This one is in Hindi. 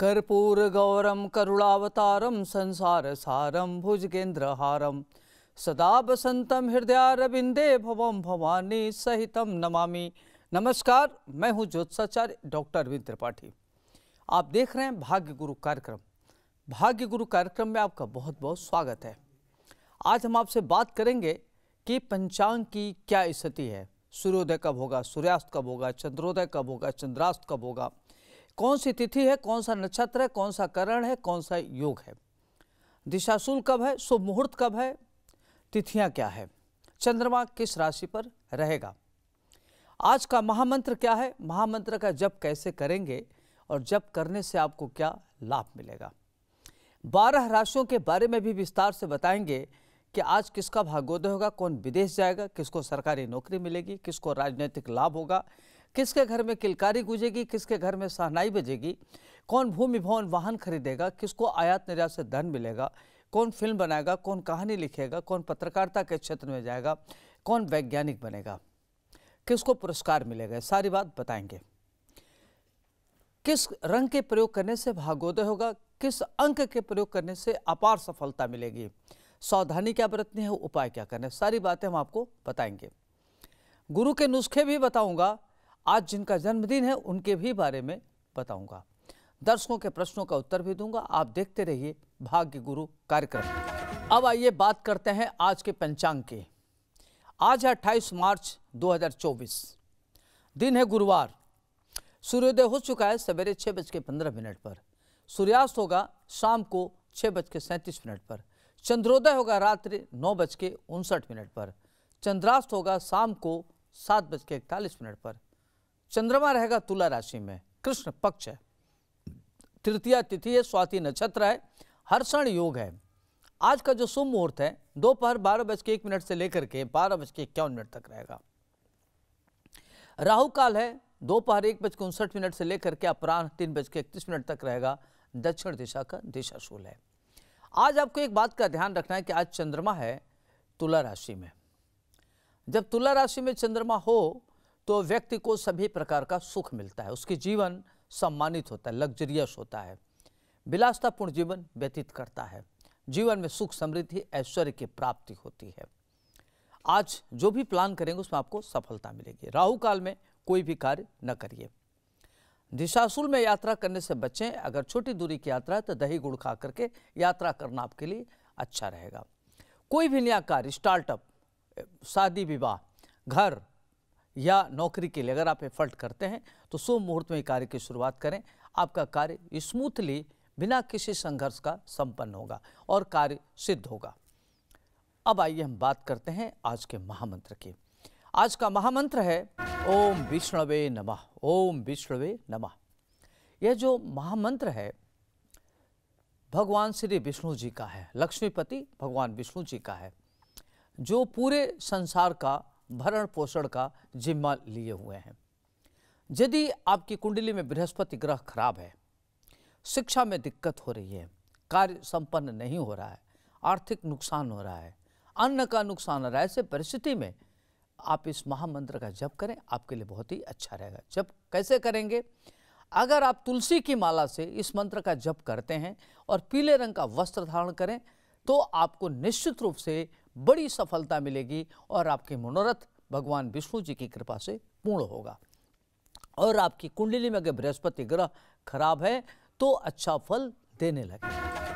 संसार सारम भुजगेन्द्र हारम सदा बसंतम हृदयारविंदे भवम भवानी सहितम नमामि नमस्कार मैं हूं ज्योत्साचार्य डॉक्टर अरविंद त्रिपाठी आप देख रहे हैं भाग्य गुरु कार्यक्रम भाग्य गुरु कार्यक्रम में आपका बहुत बहुत स्वागत है आज हम आपसे बात करेंगे कि पंचांग की क्या स्थिति है सूर्योदय कब होगा सूर्यास्त कब होगा चंद्रोदय कब होगा चंद्रास्त कब होगा कौन सी तिथि है कौन सा नक्षत्र है कौन सा करण है कौन सा योग है दिशाशूल कब है शुभ मुहूर्त कब है तिथियां क्या है चंद्रमा किस राशि पर रहेगा आज का महामंत्र क्या है महामंत्र का जप कैसे करेंगे और जप करने से आपको क्या लाभ मिलेगा बारह राशियों के बारे में भी विस्तार से बताएंगे कि आज किसका भागोदय होगा कौन विदेश जाएगा किसको सरकारी नौकरी मिलेगी किसको राजनीतिक लाभ होगा किसके घर में किलकारी गूंजेगी किसके घर में सहनाई बजेगी कौन भूमि भवन वाहन खरीदेगा किसको आयात निर्यात से धन मिलेगा कौन फिल्म बनाएगा कौन कहानी लिखेगा कौन पत्रकारिता के क्षेत्र में जाएगा कौन वैज्ञानिक बनेगा किसको पुरस्कार मिलेगा सारी बात बताएंगे किस रंग के प्रयोग करने से भागोदय होगा किस अंक के प्रयोग करने से अपार सफलता मिलेगी सावधानी क्या बरतनी है उपाय क्या करने सारी बातें हम आपको बताएंगे गुरु के नुस्खे भी बताऊंगा आज जिनका जन्मदिन है उनके भी बारे में बताऊंगा दर्शकों के प्रश्नों का उत्तर भी दूंगा आप देखते रहिए भाग्य गुरु कार्यक्रम अब आइए बात करते हैं आज के पंचांग के आज है अट्ठाईस मार्च 2024 दिन है गुरुवार सूर्योदय हो चुका है सवेरे छह बज के पंद्रह मिनट पर सूर्यास्त होगा शाम को छह बज के सैंतीस मिनट पर चंद्रोदय होगा रात्रि नौ बज के उनसठ मिनट पर चंद्रास्त होगा शाम को सात बज के इकतालीस मिनट पर चंद्रमा रहेगा तुला राशि में कृष्ण पक्ष है तृतीय तिथि है स्वाति नक्षत्र है हर्षण योग है आज का जो शुभ मुहूर्त है दोपहर बारह बज के एक मिनट से लेकर के बारह बज के इक्यावन मिनट तक रहेगा राहु काल है दोपहर एक बज के उनसठ मिनट से लेकर के अपराह तीन बज के इकतीस मिनट तक रहेगा दक्षिण दिशा का दिशा शूल है आज आपको एक बात का ध्यान रखना है कि आज चंद्रमा है तुला राशि में जब तुला राशि में चंद्रमा हो तो व्यक्ति को सभी प्रकार का सुख मिलता है उसके जीवन सम्मानित होता है लग्जरियस होता है विलासतापूर्ण जीवन व्यतीत करता है जीवन में सुख समृद्धि ऐश्वर्य की प्राप्ति होती है आज जो भी प्लान करेंगे उसमें आपको सफलता मिलेगी राहु काल में कोई भी कार्य न करिए दिशाशुल में यात्रा करने से बचें अगर छोटी दूरी की यात्रा है तो दही गुड़ खा करके यात्रा करना आपके लिए अच्छा रहेगा कोई भी नया कार्य स्टार्टअप शादी विवाह घर या नौकरी के लिए अगर आप एफर्ट करते हैं तो शुभ मुहूर्त में कार्य की शुरुआत करें आपका कार्य स्मूथली बिना किसी संघर्ष का संपन्न होगा और कार्य सिद्ध होगा अब आइए हम बात करते हैं आज के महामंत्र की आज का महामंत्र है ओम विष्णवे नमः ओम विष्णवे नमः यह जो महामंत्र है भगवान श्री विष्णु जी का है लक्ष्मीपति भगवान विष्णु जी का है जो पूरे संसार का भरण पोषण का जिम्मा लिए हुए हैं यदि आपकी कुंडली में बृहस्पति ग्रह खराब है शिक्षा में दिक्कत हो रही है कार्य संपन्न नहीं हो रहा है आर्थिक नुकसान हो रहा है अन्न का नुकसान हो रहा है ऐसे परिस्थिति में आप इस महामंत्र का जप करें आपके लिए बहुत ही अच्छा रहेगा जप कैसे करेंगे अगर आप तुलसी की माला से इस मंत्र का जप करते हैं और पीले रंग का वस्त्र धारण करें तो आपको निश्चित रूप से बड़ी सफलता मिलेगी और आपके मनोरथ भगवान विष्णु जी की कृपा से पूर्ण होगा और आपकी कुंडली में अगर बृहस्पति ग्रह खराब है तो अच्छा फल देने लगेगा